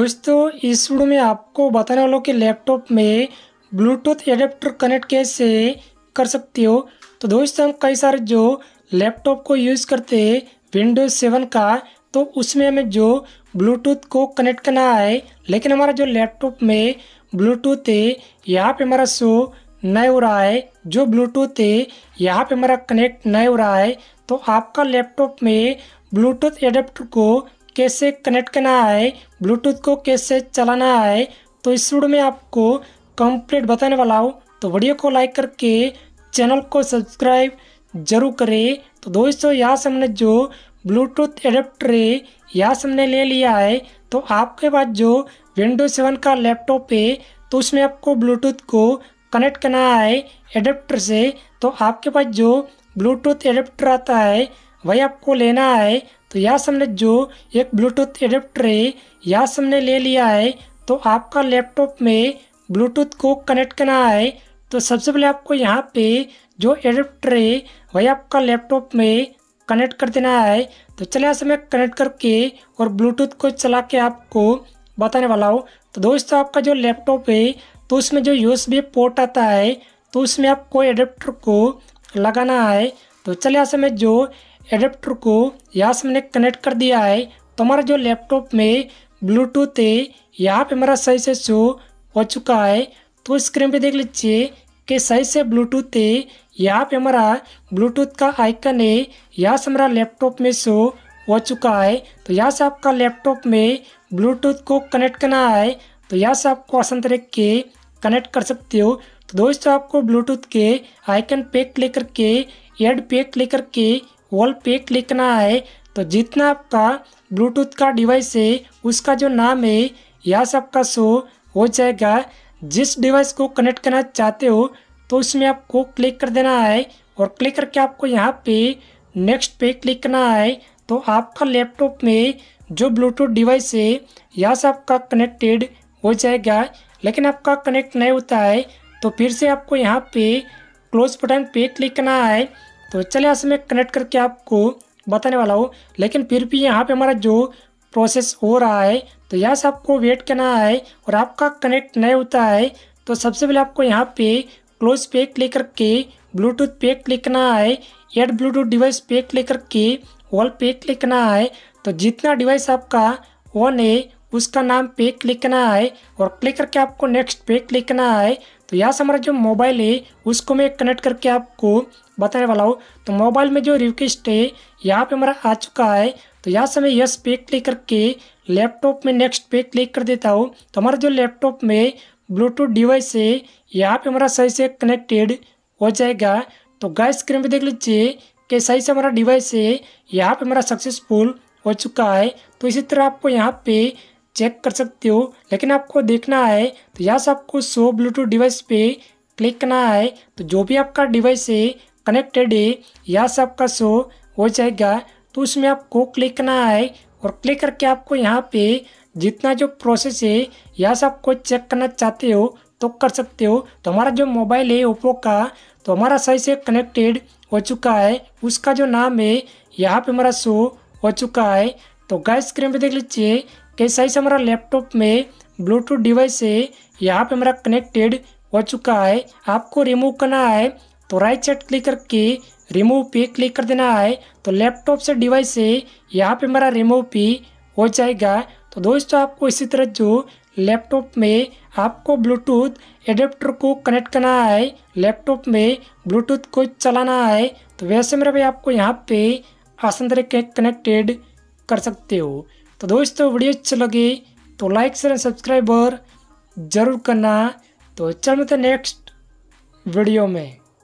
दोस्तों इस वीडियो में आपको बताने वालों कि लैपटॉप में ब्लूटूथ एडेप्टर कनेक्ट कैसे कर सकते हो तो दोस्तों हम कई सारे जो लैपटॉप को यूज़ करते हैं विंडोज़ सेवन का तो उसमें हमें जो ब्लूटूथ को कनेक्ट करना है लेकिन हमारा जो लैपटॉप में ब्लूटूथ है यहाँ पे हमारा शो नहीं हो रहा है जो ब्लूटूथ है यहाँ पर हमारा कनेक्ट नहीं हो रहा है तो आपका लैपटॉप में ब्लूटूथ एडेप्टर को कैसे कनेक्ट करना है ब्लूटूथ को कैसे चलाना है तो इस वीडियो में आपको कंप्लीट बताने वाला हूँ तो वीडियो को लाइक करके चैनल को सब्सक्राइब जरूर करें तो दोस्तों यहाँ से हमने जो ब्लूटूथ एडेप्टर है यहाँ से हमने ले लिया है तो आपके पास जो विंडो सेवन का लैपटॉप है तो उसमें आपको ब्लूटूथ को कनेक्ट करना है एडेप्टर से तो आपके पास जो ब्लूटूथ एडेप्टर आता है वही आपको लेना है तो यह सामने जो एक ब्लूटूथ एडेप्टर है यह सामने ले लिया है तो आपका लैपटॉप में ब्लूटूथ को कनेक्ट करना है तो सबसे पहले आपको यहाँ पे जो एडेप्टर है वही आपका लैपटॉप में कनेक्ट कर देना है तो चले यहाँ से मैं कनेक्ट करके और ब्लूटूथ को चला के आपको बताने वाला हूँ तो दोस्तों आपका जो लैपटॉप है तो उसमें जो यूस पोर्ट आता है तो उसमें आपको एडेप्टर को लगाना है तो चले यहाँ से मैं जो एडेप्टर को यहाँ से मैंने कनेक्ट कर दिया है तो हमारा जो लैपटॉप में ब्लूटूथ है यहाँ पे मेरा सही से शो हो चुका है तो स्क्रीन पे देख लीजिए कि सही से ब्लूटूथ है यहाँ पे हमारा ब्लूटूथ का आइकन है यहाँ से हमारा लैपटॉप में शो हो चुका है तो यहाँ से आपका लैपटॉप में ब्लूटूथ को कनेक्ट करना है तो यहाँ से आपको आसान तरीके कनेक्ट कर सकते हो तो दोस्तों आपको ब्लूटूथ के आइकन पे क्लिक करके एड पे क्लिक करके वॉल पे लिखना है तो जितना आपका ब्लूटूथ का डिवाइस है उसका जो नाम है यह सबका शो हो जाएगा जिस डिवाइस को कनेक्ट करना चाहते हो तो उसमें आपको क्लिक कर देना है और क्लिक करके आपको यहाँ पे नेक्स्ट पे क्लिक करना है तो आपका लैपटॉप में जो ब्लूटूथ डिवाइस है यह सबका कनेक्टेड हो जाएगा लेकिन आपका कनेक्ट नहीं होता है तो फिर से आपको यहाँ पे क्लोज बटन पे क्लिक करना है तो चलिए में कनेक्ट करके आपको बताने वाला हूँ लेकिन फिर भी यहाँ पे हमारा जो प्रोसेस हो रहा है तो यहाँ से आपको वेट करना है और आपका कनेक्ट नहीं होता है तो सबसे पहले आपको यहाँ पे क्लोज पे क्लिक करके ब्लूटूथ पे क्लिक करना है एड ब्लूटूथ डिवाइस पे क्लिक करके वॉल पे क्लिक करना है तो जितना डिवाइस आपका ऑन है उसका नाम पे क्लिक करना है और क्लिक करके आपको नेक्स्ट पे क्लिक करना है तो यहाँ से हमारा जो मोबाइल है उसको मैं कनेक्ट करके आपको बताने वाला हूँ तो मोबाइल में जो रिक्वेस्ट है यहाँ पे हमारा आ चुका है तो यहाँ से मैं यस पे क्लिक करके लैपटॉप में नेक्स्ट पे क्लिक कर देता हूँ तो हमारा जो लैपटॉप में ब्लूटूथ डिवाइस है यहाँ पे हमारा सही से कनेक्टेड हो जाएगा तो गाय स्क्रीन पर देख लीजिए कि सही से हमारा डिवाइस है यहाँ पर हमारा सक्सेसफुल हो चुका है तो इसी तरह आपको यहाँ पे चेक कर सकते हो लेकिन आपको देखना है तो यहाँ से आपको शो ब्लूटूथ डिवाइस पे क्लिक करना है तो जो भी आपका डिवाइस है कनेक्टेड है यहाँ से आपका शो हो जाएगा तो उसमें आपको क्लिक करना है और क्लिक करके आपको यहाँ पे जितना जो प्रोसेस है यहाँ से आपको चेक करना चाहते हो तो कर सकते हो तो हमारा जो मोबाइल है ओप्पो का तो हमारा सही से कनेक्टेड हो चुका है उसका जो नाम है यहाँ पे हमारा शो हो चुका है तो गैस स्क्रीन पे देख लीजिए कैसा ही से हमारा लैपटॉप में ब्लूटूथ डिवाइस से यहाँ पे हमारा कनेक्टेड हो चुका है आपको रिमूव करना है तो राइट साइड क्लिक करके रिमूव पे क्लिक कर देना है तो लैपटॉप से डिवाइस से यहाँ पे हमारा रिमूव पे हो जाएगा तो दोस्तों आपको इसी तरह जो लैपटॉप में आपको ब्लूटूथ एडेप्टर को कनेक्ट करना है लैपटॉप में ब्लूटूथ को चलाना है तो वैसे मेरा भाई आपको यहाँ पे आसान तरीके कनेक्टेड कर सकते हो तो दोस्तों वीडियो अच्छी लगी तो लाइक शेयर सब्सक्राइबर ज़रूर करना तो चल मिलते नेक्स्ट वीडियो में